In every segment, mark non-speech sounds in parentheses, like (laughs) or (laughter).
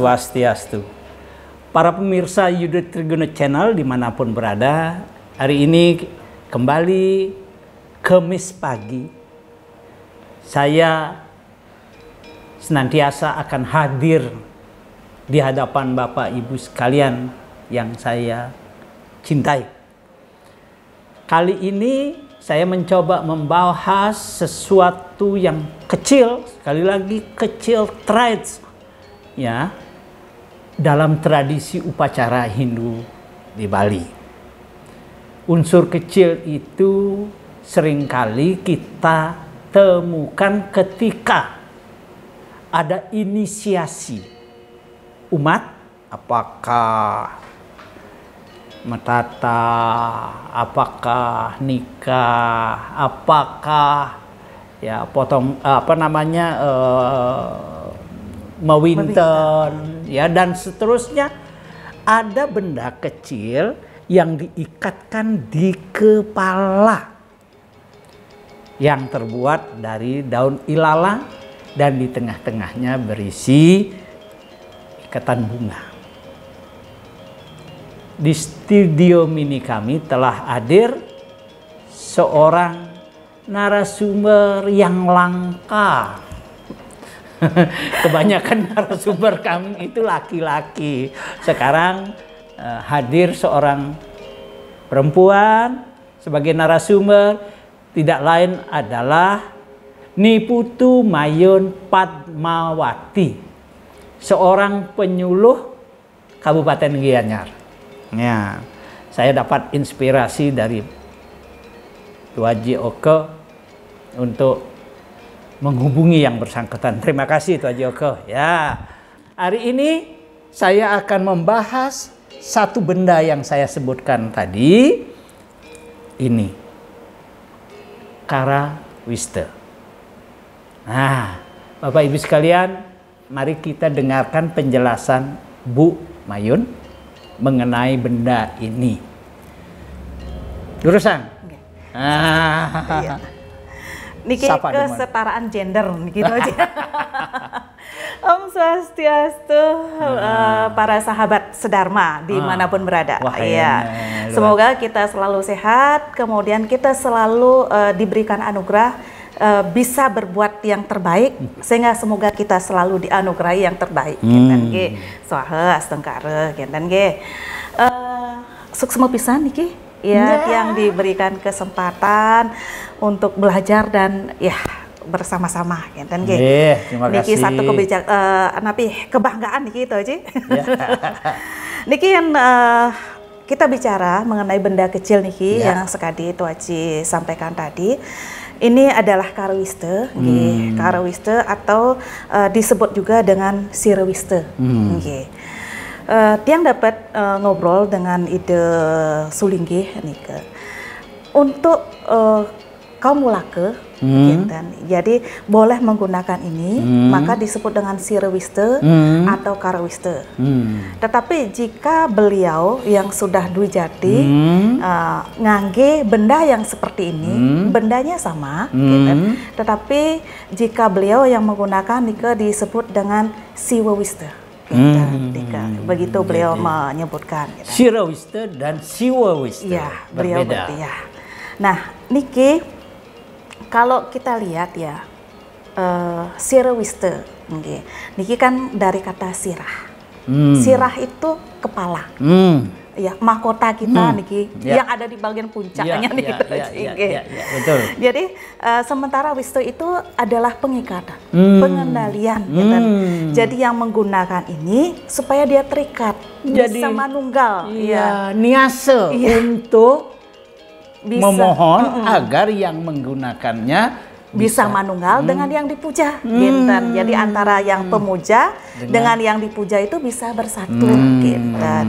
Swastiastu. Para pemirsa Yudha Triguna Channel dimanapun berada, hari ini kembali kemis pagi. Saya senantiasa akan hadir di hadapan Bapak Ibu sekalian yang saya cintai. Kali ini saya mencoba membahas sesuatu yang kecil, sekali lagi kecil trades ya dalam tradisi upacara Hindu di Bali. Unsur kecil itu seringkali kita temukan ketika ada inisiasi umat apakah metata, apakah nikah, apakah ya potong apa namanya uh, eh, mewinter ya dan seterusnya ada benda kecil yang diikatkan di kepala yang terbuat dari daun ilala dan di tengah-tengahnya berisi ikatan bunga. Di studio mini kami telah hadir seorang narasumber yang langka (laughs) Kebanyakan narasumber kami itu laki-laki. Sekarang uh, hadir seorang perempuan sebagai narasumber tidak lain adalah Niputu Mayun Padmawati, seorang penyuluh Kabupaten Gianyar. Ya, saya dapat inspirasi dari Tuaji Oke untuk menghubungi yang bersangkutan. Terima kasih Tuan Joko. Ya, hari ini saya akan membahas satu benda yang saya sebutkan tadi. Ini. Kara Wister. Nah, Bapak Ibu sekalian, mari kita dengarkan penjelasan Bu Mayun mengenai benda ini. Lurusang. Okay. Iya. Ah. Iya. Niki kesetaraan dimana? gender gitu aja. (laughs) Om Swastiastu hmm. uh, para sahabat sedharma dimanapun ah. berada. Wah, ya. Semoga kita selalu sehat, kemudian kita selalu uh, diberikan anugerah uh, bisa berbuat yang terbaik (laughs) sehingga semoga kita selalu dianugerahi yang terbaik Kenten ge saha tengkare gitu Kenten ge uh, suksma pisan niki ya yeah. yang diberikan kesempatan untuk belajar dan ya bersama-sama ya dan iya, gitu. Yeah, terima Niki satu kebijak uh, eh, napi kebanggaan Niki itu aja. Ya. (laughs) Niki yang uh, kita bicara mengenai benda kecil Niki yeah. yang sekadi itu Aji sampaikan tadi. Ini adalah karawiste, hmm. karawiste atau uh, disebut juga dengan sirawiste. Hmm uh, tiang dapat uh, ngobrol dengan ide sulinggih ke untuk uh, kaum mulake hmm. gitu. Jadi boleh menggunakan ini hmm. maka disebut dengan sirewiste hmm. atau karawiste. Hmm. Tetapi jika beliau yang sudah jati hmm. uh, ngangge benda yang seperti ini, hmm. bendanya sama hmm. gitu. Tetapi jika beliau yang menggunakan nike disebut dengan siwewiste. Hmm. Dika. Begitu beliau menyebutkan. Gitu. Ya. Sirawista dan Siwawista ya, beliau berbeda. ya. Nah, Niki, kalau kita lihat ya, uh, eh, Sirawista, Niki. Niki kan dari kata sirah. Hmm. Sirah itu kepala. Hmm ya mahkota kita hmm. niki yeah. yang ada di bagian puncaknya yeah, (laughs) nih yeah, iya, iya, gitu. Iya, yeah, yeah, yeah, yeah, betul. Jadi uh, sementara wisto itu adalah pengikatan, hmm. pengendalian ya kan? hmm. gitu. Jadi yang menggunakan ini supaya dia terikat Jadi, bisa manunggal iya, ya niase iya. untuk bisa. memohon mm -hmm. agar yang menggunakannya bisa, manunggal hmm. dengan yang dipuja hmm. gitu. Jadi antara yang hmm. pemuja dengan, dengan yang dipuja itu bisa bersatu hmm. gitu. Kan.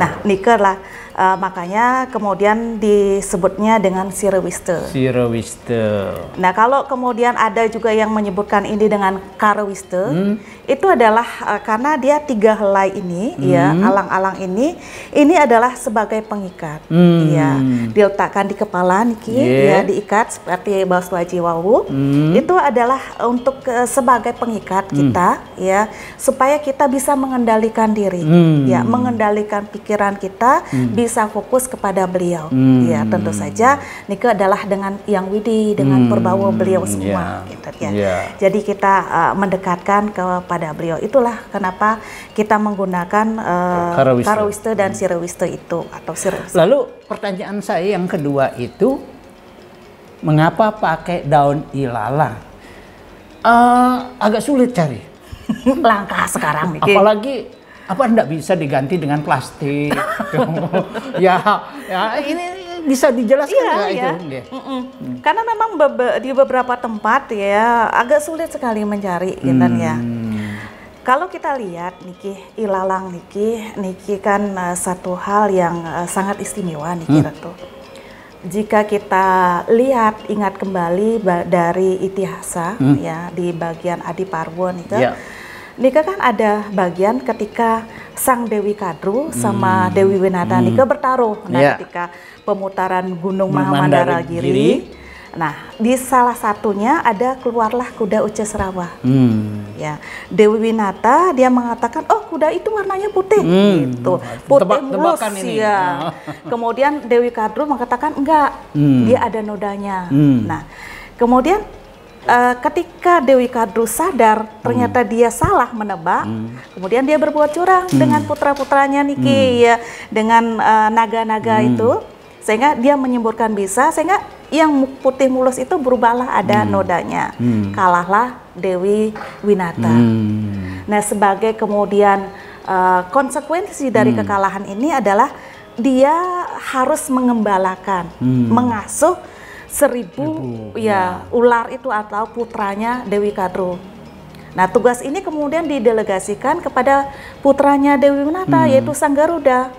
Nah, niker lah Uh, makanya kemudian disebutnya dengan sirewiste. Sirewiste. Nah, kalau kemudian ada juga yang menyebutkan ini dengan karawiste, hmm. itu adalah uh, karena dia tiga helai ini, ya, hmm. ya, alang-alang ini, ini adalah sebagai pengikat, hmm. ya, diletakkan di kepala niki, yeah. ya, diikat seperti baswaji wawu. Hmm. Itu adalah untuk uh, sebagai pengikat hmm. kita, ya, supaya kita bisa mengendalikan diri, hmm. ya, mengendalikan pikiran kita. Hmm bisa fokus kepada beliau. Hmm. Ya, tentu saja Nike adalah dengan Yang Widi, dengan hmm. perbawa beliau semua yeah. gitu ya. Yeah. Jadi kita uh, mendekatkan kepada beliau. Itulah kenapa kita menggunakan uh, eh, Karawistu. dan hmm. itu atau Sirawistu. Lalu pertanyaan saya yang kedua itu mengapa pakai daun ilala? Uh, agak sulit cari. (laughs) langkah sekarang, Apalagi apa tidak bisa diganti dengan plastik? (laughs) ya, ya ini bisa dijelaskan iya, iya. itu? Mm -mm. Karena memang be di beberapa tempat ya agak sulit sekali mencari, gitu ya. Hmm. Kalau kita lihat Niki ilalang Niki, Niki kan uh, satu hal yang uh, sangat istimewa Niki hmm. Ratu. Jika kita lihat ingat kembali dari itihasa hmm. ya di bagian Adi Parwon itu. Yeah Nika kan ada bagian ketika Sang Dewi Kadru sama hmm. Dewi Winata hmm. Nika bertaruh. Nah, yeah. ketika pemutaran Gunung Mahamandara Giri, Giri, nah di salah satunya ada keluarlah kuda Uce Serawa. Hmm. Ya, Dewi Winata dia mengatakan, "Oh, kuda itu warnanya putih." Hmm. Gitu. Putih Tebak, mulus ini. ya. Kemudian Dewi Kadru mengatakan, "Enggak, hmm. dia ada nodanya." Hmm. Nah, kemudian uh, ketika Dewi Kadru sadar ternyata hmm. dia salah menebak, hmm. kemudian dia berbuat curang hmm. dengan putra-putranya Niki hmm. ya, dengan eh, naga-naga uh, hmm. itu sehingga dia menyemburkan bisa sehingga yang putih mulus itu berubahlah ada hmm. nodanya. Hmm. Kalahlah Dewi Winata. Hmm. Nah, sebagai kemudian uh, konsekuensi dari hmm. kekalahan ini adalah dia harus mengembalakan, hmm. mengasuh seribu Ibu. Ya, ya ular itu atau putranya Dewi Kadru. Nah tugas ini kemudian didelegasikan kepada putranya Dewi Menata hmm. yaitu Sang Garuda.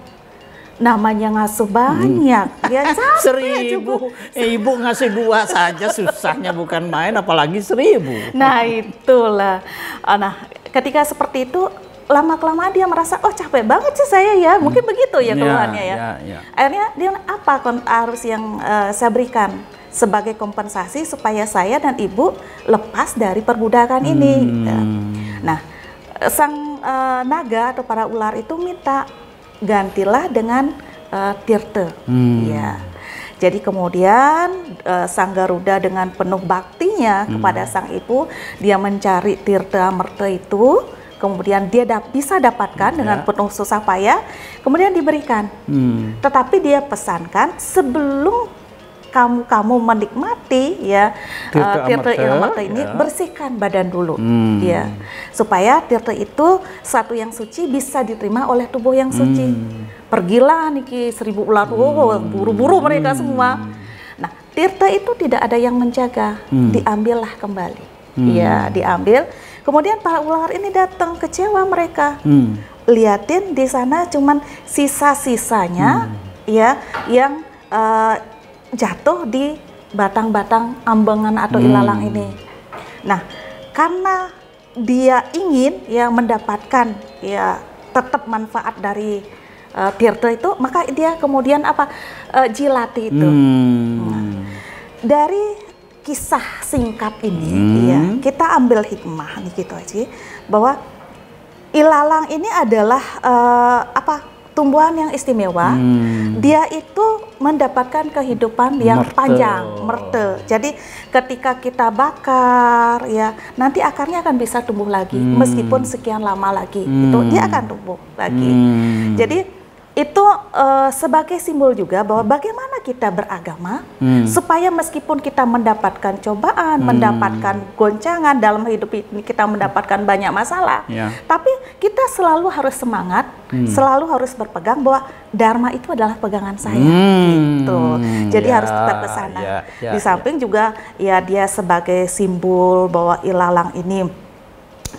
Namanya ngasuh banyak, hmm. ya (laughs) seribu. Ya, ibu ngasih dua saja susahnya bukan main, apalagi seribu. Nah itulah. Ah, nah ketika seperti itu lama kelamaan dia merasa oh capek banget sih saya ya mungkin hmm. begitu ya tuhannya ya, ya. ya, ya. akhirnya dia apa harus yang uh, saya berikan sebagai kompensasi supaya saya dan ibu lepas dari perbudakan ini. Ya. Hmm. Nah, sang uh, naga atau para ular itu minta gantilah dengan uh, tirte. Hmm. Ya. Jadi kemudian uh, sang Garuda dengan penuh baktinya hmm. kepada sang ibu, dia mencari tirte merte itu, kemudian dia da bisa dapatkan ya. dengan penuh susah payah, kemudian diberikan. Hmm. Tetapi dia pesankan sebelum kamu-kamu menikmati ya tirta uh, tirta ini ya. bersihkan badan dulu hmm. ya supaya tirta itu satu yang suci bisa diterima oleh tubuh yang suci. Hmm. Pergilah niki seribu ular buru oh, hmm. buru-buru mereka semua. Nah, tirta itu tidak ada yang menjaga, hmm. diambillah kembali. Hmm. Ya, diambil. Kemudian para ular ini datang kecewa mereka. Hmm. Liatin di sana cuman sisa-sisanya hmm. ya yang uh, jatuh di batang-batang ambengan atau hmm. ilalang ini. Nah, karena dia ingin ya mendapatkan ya tetap manfaat dari uh, tirta itu, maka dia kemudian apa uh, jilati itu. Hmm. Nah, dari kisah singkat ini, hmm. ya kita ambil hikmah nih gitu aja bahwa ilalang ini adalah uh, apa tumbuhan yang istimewa, hmm. dia itu mendapatkan kehidupan yang merte. panjang, merte. Jadi ketika kita bakar ya, nanti akarnya akan bisa tumbuh lagi hmm. meskipun sekian lama lagi. Hmm. Itu dia akan tumbuh lagi. Hmm. Jadi itu uh, sebagai simbol juga bahwa hmm. bagaimana kita beragama hmm. supaya meskipun kita mendapatkan cobaan, hmm. mendapatkan goncangan dalam hidup ini kita mendapatkan banyak masalah, yeah. tapi kita selalu harus semangat, hmm. selalu harus berpegang bahwa dharma itu adalah pegangan saya. Hmm. Gitu. Jadi yeah. harus tetap ke sana. Yeah. Yeah. Di samping ya. juga ya dia sebagai simbol bahwa ilalang ini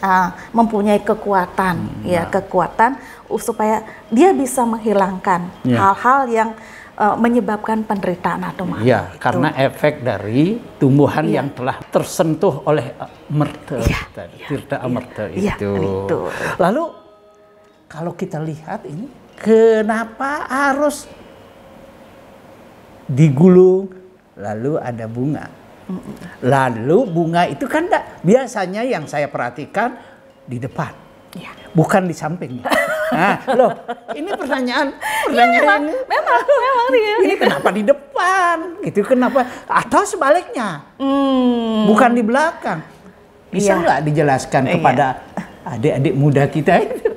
uh, mempunyai kekuatan hmm, ya, ya. kekuatan supaya dia bisa menghilangkan ya. hal-hal ya. yang uh, menyebabkan penderitaan atau mati. Ya, gitu. karena efek dari tumbuhan ya. yang telah tersentuh oleh eh, merta, iya, tidak iya, tirta iya. Ya, itu. Lalu kalau kita lihat ini, kenapa harus digulung lalu ada bunga? Lalu bunga itu kan enggak. biasanya yang saya perhatikan di depan, ya. bukan di samping. (laughs) Nah, loh, ini pertanyaan, iya, pertanyaan ya, memang, ini, memang, memang dia. Ini kenapa di depan? Gitu kenapa? Atau sebaliknya, hmm. bukan di belakang. Bisa iya. nggak ya. dijelaskan iya. kepada adik-adik muda kita itu?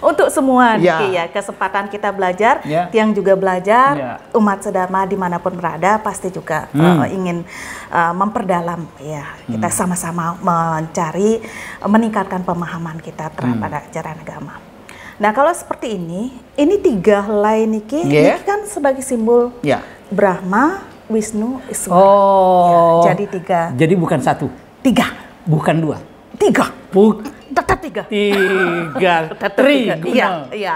untuk semua ya. ya kesempatan kita belajar ya. tiang juga belajar ya. umat sedama dimanapun berada pasti juga eh, hmm. uh, ingin uh, memperdalam ya kita sama hmm. sama-sama mencari eh, meningkatkan pemahaman kita terhadap hmm. ajaran agama nah kalau seperti ini ini tiga helai Niki yeah. Niki kan sebagai simbol yeah. Brahma Wisnu Iswara oh ya, jadi tiga jadi bukan satu tiga bukan dua tiga bukan tetap tiga. Tiga. (laughs) tetap tiga. Iya, iya.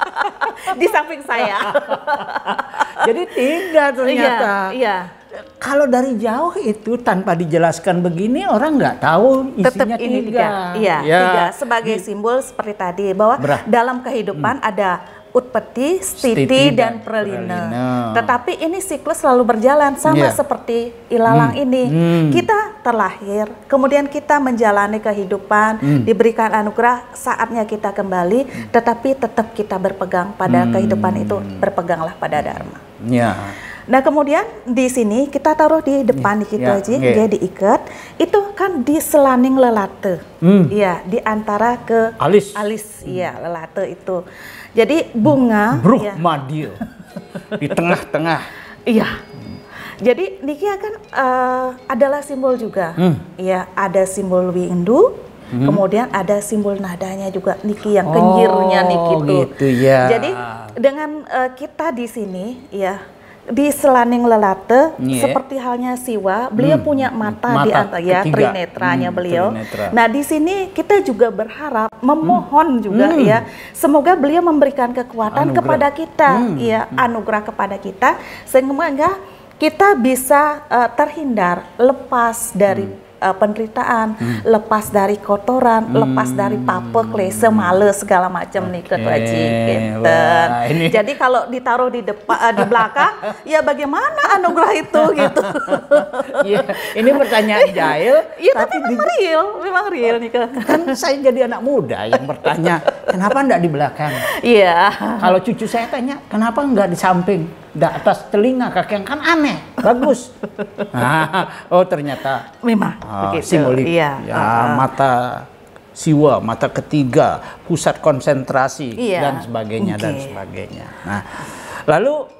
(laughs) Di samping saya. (laughs) Jadi tiga ternyata. Iya, iya. Kalau dari jauh itu tanpa dijelaskan begini orang nggak tahu isinya Tetap tiga. Ini tiga. Iya, ya. tiga sebagai simbol seperti tadi bahwa Berat. dalam kehidupan hmm. ada utpeti, stiti, stiti dan, dan prelina. Tetapi ini siklus selalu berjalan sama yeah. seperti ilalang hmm. ini. Hmm. Kita terlahir, kemudian kita menjalani kehidupan, hmm. diberikan anugerah, saatnya kita kembali, hmm. tetapi tetap kita berpegang pada hmm. kehidupan itu, berpeganglah pada dharma. Yeah. Nah kemudian di sini kita taruh di depan yeah, kita aja, ya, yeah. dia diikat. Itu kan di selaning lelate, hmm. iya mm. di antara ke alis, alis, iya lelate itu. Jadi bunga Bruh ya. Madil di tengah-tengah. Iya. Jadi Niki kan uh, adalah simbol juga. Hmm. Iya, ada simbol windu, hmm. kemudian ada simbol nadanya juga Niki yang kenyirnya oh, Niki itu. Gitu, ya. Jadi dengan uh, kita di sini ya di selaning lelate yeah. seperti halnya siwa beliau hmm. punya mata, mata di antara ya trinetranya hmm, beliau trinetra. nah di sini kita juga berharap memohon hmm. juga hmm. ya semoga beliau memberikan kekuatan anugrah. kepada kita hmm. ya hmm. anugerah kepada kita sehingga kita bisa uh, terhindar lepas dari hmm uh, penderitaan, hmm. lepas dari kotoran, hmm. lepas dari pape, klese, males segala macam okay. nih ketua Haji. Gitu. (laughs) Jadi kalau ditaruh di depan uh, di belakang, ya bagaimana anugerah itu gitu. (laughs) ya, ini pertanyaan iya, jahil. Iya, tapi, tapi memang di... real, memang real nih Kan saya jadi anak muda yang bertanya, kenapa enggak di belakang? Iya. Kalau cucu saya tanya, kenapa enggak di samping? di atas telinga kakek kan aneh bagus nah, (laughs) oh ternyata memang Ah, Begitu. simbolik iya. ya, uh, mata siwa, mata ketiga, pusat konsentrasi iya. dan sebagainya okay. dan sebagainya. Nah, lalu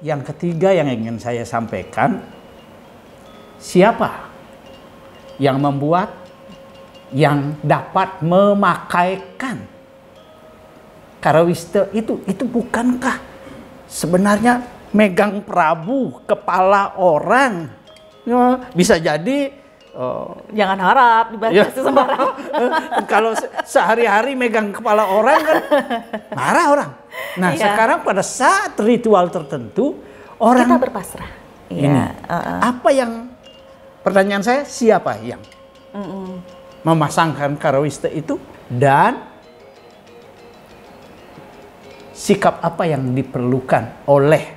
yang ketiga yang ingin saya sampaikan siapa yang membuat yang dapat memakaikan karawista itu itu bukankah sebenarnya megang prabu kepala orang bisa jadi Oh. Jangan harap dibaca ya. sembarang. (laughs) Kalau sehari-hari megang kepala orang kan (laughs) marah orang. Nah, ya. sekarang pada saat ritual tertentu orang kita berpasrah. Iya, Ini. Uh -uh. Apa yang pertanyaan saya siapa yang uh -uh. memasangkan karawiste itu dan sikap apa yang diperlukan oleh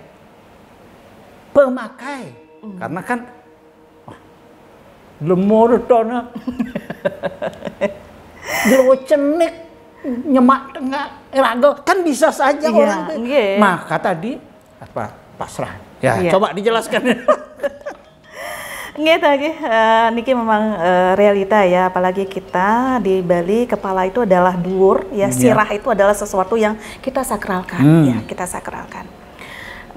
pemakai? Mm. Karena kan lemur tona glow cenik nyemak tengah rago kan bisa saja yeah, orang itu. Yeah. Iya. maka tadi apa pasrah ya yeah. coba dijelaskan (laughs) (laughs) Nggak tadi uh, Niki memang uh, realita ya apalagi kita di Bali kepala itu adalah dur ya iya. sirah itu adalah sesuatu yang kita sakralkan hmm. ya kita sakralkan.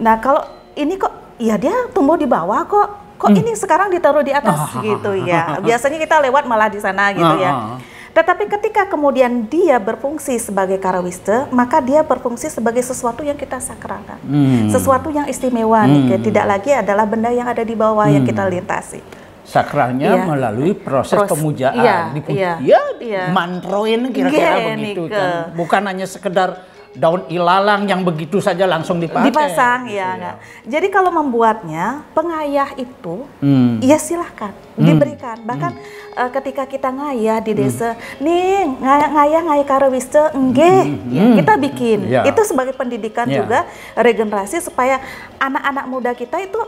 Nah kalau ini kok ya dia tumbuh di bawah kok kok hmm. ini sekarang ditaruh di atas ah. gitu ya. Biasanya kita lewat malah di sana gitu ya. Ah, ah. Tetapi ketika kemudian dia berfungsi sebagai karawiste, maka dia berfungsi sebagai sesuatu yang kita sakralkan, hmm. sesuatu yang istimewa hmm. nih, tidak lagi adalah benda yang ada di bawah hmm. yang kita hmm. lintasi sakralnya ya. melalui proses Pros, pemujaan iya, iya, ya, dipuji ya, ya, mantroin kira-kira iya, begitu kan bukan hanya sekedar daun ilalang yang begitu saja langsung dipakai. Dipasang, gitu iya, ya. ya. Jadi kalau membuatnya pengayah itu, hmm. ya silahkan hmm. diberikan. Bahkan hmm. uh, ketika kita ngayah di hmm. desa, hmm. nih hmm, ngayah ngayah ngaya karawiste, enge, hmm. kita bikin. Ya. Itu sebagai pendidikan ya. juga regenerasi supaya anak-anak muda kita itu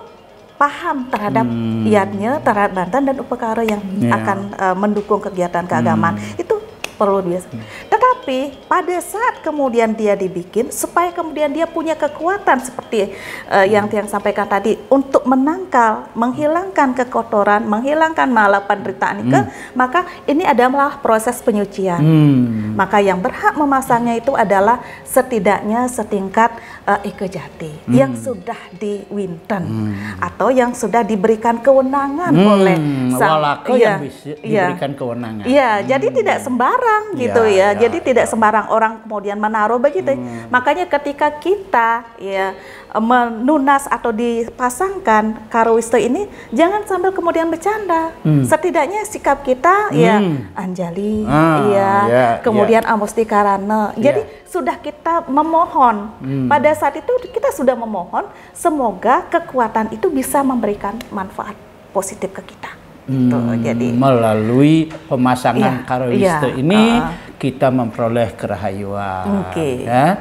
paham terhadap hmm. iatnya, terhadap Banten dan upekara yang ya. akan uh, mendukung kegiatan keagamaan. Hmm. Itu perlu biasa. Tetapi pada saat kemudian dia dibikin supaya kemudian dia punya kekuatan seperti uh, yang Tiang hmm. sampaikan tadi untuk menangkal, menghilangkan kekotoran, menghilangkan malah penderitaan itu, hmm. maka ini adalah proses penyucian. Hmm. Maka yang berhak memasangnya itu adalah setidaknya setingkat uh, eh, Eko Jati hmm. yang sudah diwinten hmm. atau yang sudah diberikan kewenangan hmm. oleh sang Walako ya, yang iya, iya. diberikan kewenangan. Iya, hmm. jadi tidak sembarang iya, gitu ya. ya. ya. Jadi tidak sembarang orang kemudian menaruh begitu. Hmm. Makanya ketika kita ya menunas atau dipasangkan karowisto ini jangan sambil kemudian bercanda. Hmm. Setidaknya sikap kita ya, hmm. ya Anjali, ah, iya. ya yeah, kemudian yeah. Amosti Karana. Yeah. Jadi sudah kita memohon. Hmm. Pada saat itu kita sudah memohon semoga kekuatan itu bisa memberikan manfaat positif ke kita. Gitu. Hmm, gitu. jadi melalui pemasangan yeah, karowisto yeah, ini uh, kita memperoleh kerahayuan. Okay. Ya.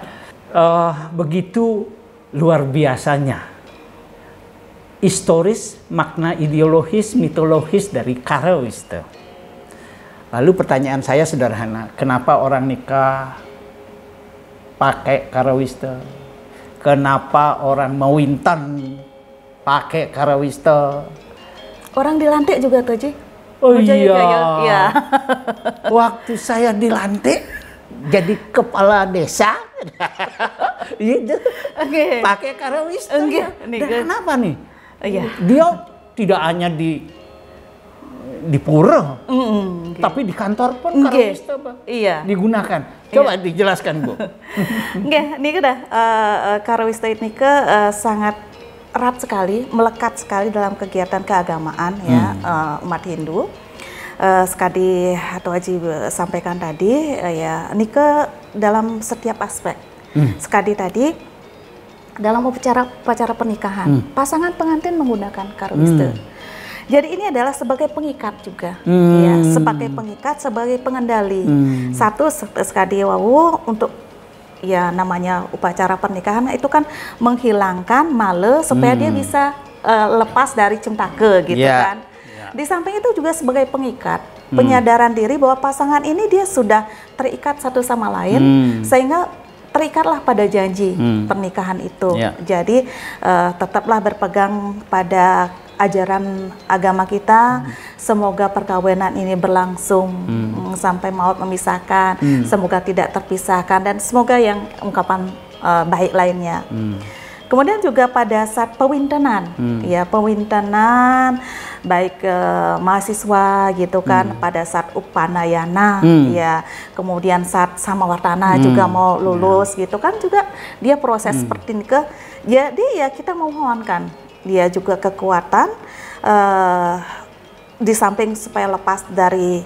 Uh, begitu luar biasanya historis, makna ideologis, mitologis dari Karawista. Lalu pertanyaan saya sederhana, kenapa orang nikah pakai Karawista? Kenapa orang mau wintan pakai Karawista? Orang dilantik juga tuh, Ji. Oh iya. Juga, gitu. ya. (laughs) Waktu saya dilantik, jadi kepala desa (laughs) Iya, Okay. Pakai karawis. Okay. kenapa nih? Uh, iya. yeah. Dia tidak hanya di di pura, mm, -hmm. okay. tapi di kantor pun okay. iya. digunakan. Iya. Coba iya. dijelaskan Bu. (laughs) Enggak, nih kan dah uh, karawis ini ke uh, sangat erat sekali, melekat sekali dalam kegiatan keagamaan ya, hmm. ya uh, umat Hindu uh, eh, Skadi atau Haji sampaikan tadi uh, ya Nike dalam setiap aspek. Hmm. Skadi tadi dalam upacara upacara pernikahan hmm. pasangan pengantin menggunakan karwiste. Hmm. Jadi ini adalah sebagai pengikat juga, hmm. ya, sebagai pengikat, sebagai pengendali. Hmm. Satu skadi wawu untuk ya namanya upacara pernikahan itu kan menghilangkan male supaya hmm. dia bisa uh, lepas dari cemtake gitu yeah. kan Iya. Di samping itu juga sebagai pengikat penyadaran diri bahwa pasangan ini dia sudah terikat satu sama lain hmm. sehingga terikatlah pada janji hmm. pernikahan itu. Ya. Jadi uh, tetaplah berpegang pada ajaran agama kita. Hmm. Semoga perkawinan ini berlangsung hmm. sampai maut memisahkan. Hmm. Semoga tidak terpisahkan dan semoga yang ungkapan uh, baik lainnya. Hmm. Kemudian juga pada saat pewintenan, hmm. ya pewintenan baik eh, mahasiswa gitu kan hmm. pada saat upanayana hmm. ya kemudian saat wartana hmm. juga mau lulus hmm. gitu kan juga dia proses hmm. seperti ke jadi ya kita memohonkan dia juga kekuatan eh, di samping supaya lepas dari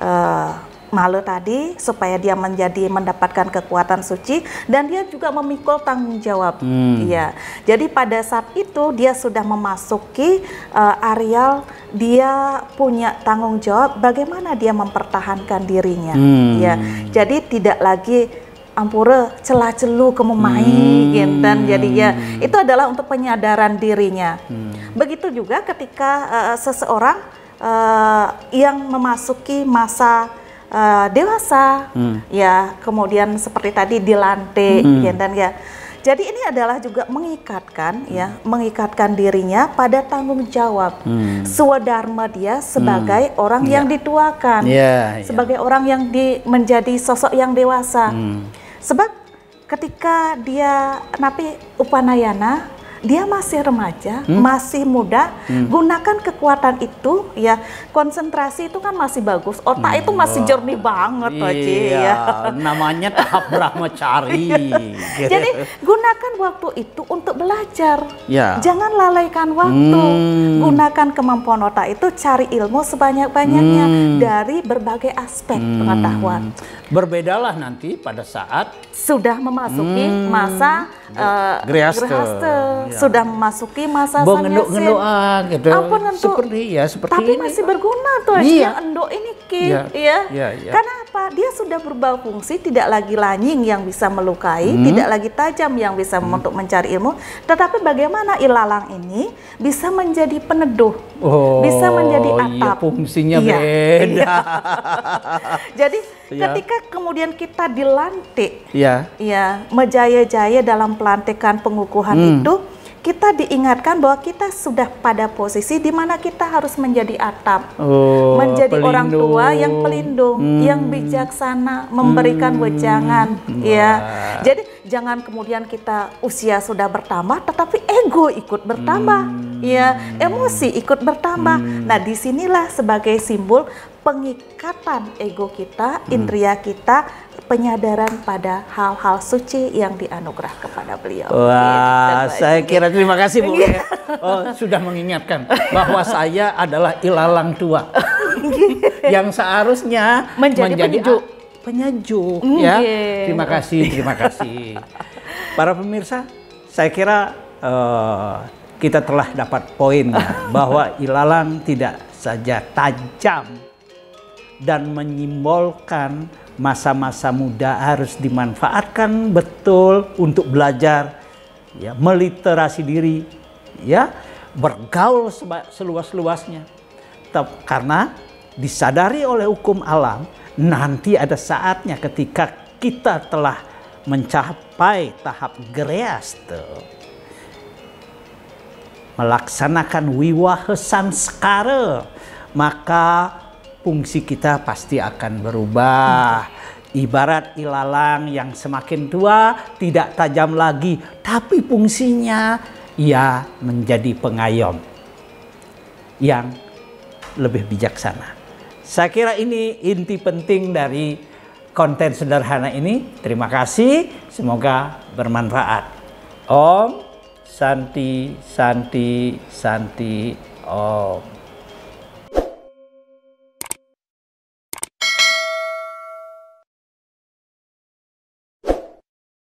eh, malu tadi supaya dia menjadi mendapatkan kekuatan suci dan dia juga memikul tanggung jawab. Hmm. Iya. Jadi pada saat itu dia sudah memasuki uh, areal dia punya tanggung jawab bagaimana dia mempertahankan dirinya. Hmm. Iya. Jadi tidak lagi ampura celah-celu kemumai hmm. gitu jadi ya itu adalah untuk penyadaran dirinya. Hmm. Begitu juga ketika uh, seseorang uh, yang memasuki masa uh, dewasa, hmm. ya kemudian seperti tadi di lantai, hmm. ya, gitu dan ya. Jadi ini adalah juga mengikatkan hmm. ya, mengikatkan dirinya pada tanggung jawab hmm. swadharma dia sebagai hmm. orang yeah. yang dituakan, yeah, ya. sebagai orang yang di, menjadi sosok yang dewasa. Hmm. Sebab ketika dia napi upanayana dia masih remaja, hmm. masih muda, hmm. gunakan kekuatan itu ya. Konsentrasi itu kan masih bagus, otak hmm. itu masih iya. jernih banget iya, Haji ya. Namanya tahap brahmacari. (laughs) Iya. Gitu. Jadi gunakan waktu itu untuk belajar. Ya. Jangan lalaikan waktu. Hmm. Gunakan kemampuan otak itu cari ilmu sebanyak-banyaknya hmm. dari berbagai aspek hmm. pengetahuan. Berbedalah nanti pada saat sudah memasuki hmm. masa uh, Ya. sudah memasuki masa Bo ngenduk gitu. Seperti ya, seperti Tapi ini. masih berguna tuh iya. yang enduk ini Ki, ya. Ya. ya. ya. Karena apa? Dia sudah berubah fungsi, tidak lagi lanying yang bisa melukai, hmm. tidak lagi tajam yang bisa hmm. untuk mencari ilmu, tetapi bagaimana ilalang ini bisa menjadi peneduh, oh, bisa menjadi iya, atap. Iya, fungsinya iya. beda. Iya. (laughs) Jadi ya. ketika kemudian kita dilantik, iya. ya, ya menjaya-jaya dalam pelantikan pengukuhan hmm. itu, kita diingatkan bahwa kita sudah pada posisi di mana kita harus menjadi atap, oh, menjadi pelindung. orang tua yang pelindung, hmm. yang bijaksana, memberikan hmm. wejangan, ya. Wah. ya. Jadi jangan kemudian kita usia sudah bertambah, tetapi ego ikut bertambah, hmm. ya, emosi ikut bertambah. Hmm. Nah, disinilah sebagai simbol pengikatan ego kita, hmm. indria kita, penyadaran pada hal-hal suci yang dianugerah kepada beliau. Wah, ya, saya kira terima kasih Bu. Iya. oh, sudah mengingatkan bahwa saya adalah ilalang tua. Iya. yang seharusnya menjadi, menjadi penyejuk. Penyejuk mm, ya. Yeah. Terima kasih, terima kasih. Para pemirsa, saya kira uh, kita telah dapat poin bahwa ilalang tidak saja tajam dan menyimbolkan masa-masa muda harus dimanfaatkan betul untuk belajar ya meliterasi diri ya bergaul seluas-luasnya karena disadari oleh hukum alam nanti ada saatnya ketika kita telah mencapai tahap greaste melaksanakan wiwahesan sekare maka fungsi kita pasti akan berubah. Ibarat ilalang yang semakin tua tidak tajam lagi, tapi fungsinya ia menjadi pengayom yang lebih bijaksana. Saya kira ini inti penting dari konten sederhana ini. Terima kasih, semoga bermanfaat. Om Santi Santi Santi Om.